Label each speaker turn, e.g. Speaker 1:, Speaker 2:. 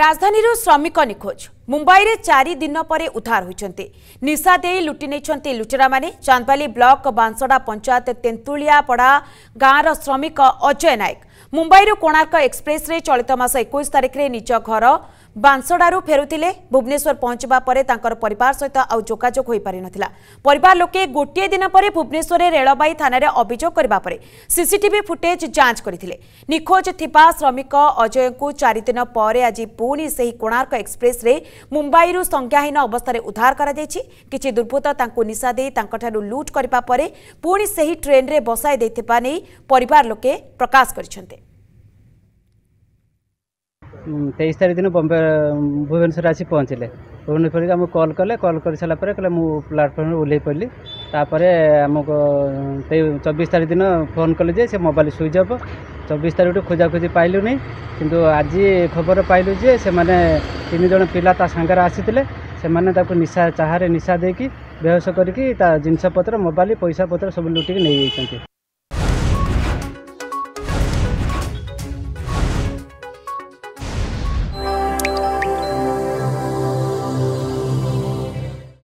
Speaker 1: ରାଜଧାନୀରୁ ଶ୍ରମିକ ନିଖୋଜ ମୁମ୍ବାଇରେ ଚାରି ଦିନ ପରେ ଉଦ୍ଧାର ହୋଇଛନ୍ତି ନିଶା ଦେଇ ଲୁଟି ନେଇଛନ୍ତି ଲୁଟେରାମାନେ ଚାନ୍ଦବାଲି ବ୍ଲକ ବାଂଶଡ଼ା ପଞ୍ଚାୟତ ତେନ୍ତୁଳିଆପଡ଼ା ଗାଁର ଶ୍ରମିକ ଅଜୟ ନାୟକ ମୁମ୍ବାଇରୁ କୋଣାର୍କ ଏକ୍ସପ୍ରେସ୍ରେ ଚଳିତ ମାସ ଏକୋଇଶ ତାରିଖରେ ନିଜ ଘର ବାଂଶଡ଼ାରୁ ଫେରୁଥିଲେ ଭୁବନେଶ୍ୱର ପହଞ୍ଚିବା ପରେ ତାଙ୍କର ପରିବାର ସହିତ ଆଉ ଯୋଗାଯୋଗ ହୋଇପାରିନଥିଲା ପରିବାର ଲୋକେ ଗୋଟିଏ ଦିନ ପରେ ଭୁବନେଶ୍ୱରରେ ରେଳବାଇ ଥାନାରେ ଅଭିଯୋଗ କରିବା ପରେ ସିସିଟିଭି ଫୁଟେଜ୍ ଯାଞ୍ଚ କରିଥିଲେ ନିଖୋଜ ଥିବା ଶ୍ରମିକ ଅଜୟଙ୍କୁ ଚାରିଦିନ ପରେ ଆଜି ପୁଣି ସେହି କୋଣାର୍କ ଏକ୍ସପ୍ରେସ୍ରେ ମୁମ୍ବାଇରୁ ସଂଜ୍ଞାହୀନ ଅବସ୍ଥାରେ ଉଦ୍ଧାର କରାଯାଇଛି କିଛି ଦୁର୍ବୃତ୍ତ ତାଙ୍କୁ ନିଶା ଦେଇ ତାଙ୍କଠାରୁ ଲୁଟ୍ କରିବା ପରେ ପୁଣି ସେହି ଟ୍ରେନ୍ରେ ବସାଇ ଦେଇଥିବା ନେଇ ପରିବାର ଲୋକେ ପ୍ରକାଶ କରିଛନ୍ତି
Speaker 2: তেইশ তারিখ দিନ ବମ୍ବେ ଭୁବନେଶ୍ୱର ଆସି ପହଞ୍ଚିଲେ ଭୁବନେଶ୍ୱରରେ ଆମକୁ କଲ୍ କଲେ କଲ୍ କରିସାରିଲା ପରେ କହିଲେ ମୁଁ ପ୍ଲାଟଫର୍ମରୁ ଓହ୍ଲେଇ ପଡ଼ିଲି ତାପରେ ଆମକୁ ଚବିଶ ତାରିଖ ଦିନ ଫୋନ୍ କଲେ ଯେ ସେ ମୋବାଇଲ୍ ସୁଇଚ୍ ଅଫ୍ ଚବିଶ ତାରିଖଠୁ ଖୋଜାଖୋଜି ପାଇଲୁନି କିନ୍ତୁ ଆଜି ଖବର ପାଇଲୁ ଯେ ସେମାନେ ତିନି ଜଣ ପିଲା ତା ସାଙ୍ଗରେ ଆସିଥିଲେ ସେମାନେ ତାକୁ ନିଶା ଚାହାରେ ନିଶା ଦେଇକି ବେହୋସ କରିକି ତା ଜିନିଷପତ୍ର ମୋବାଇଲ୍ ପଇସାପତ୍ର ସବୁ ଲୁଟିକି ନେଇଯାଇଛନ୍ତି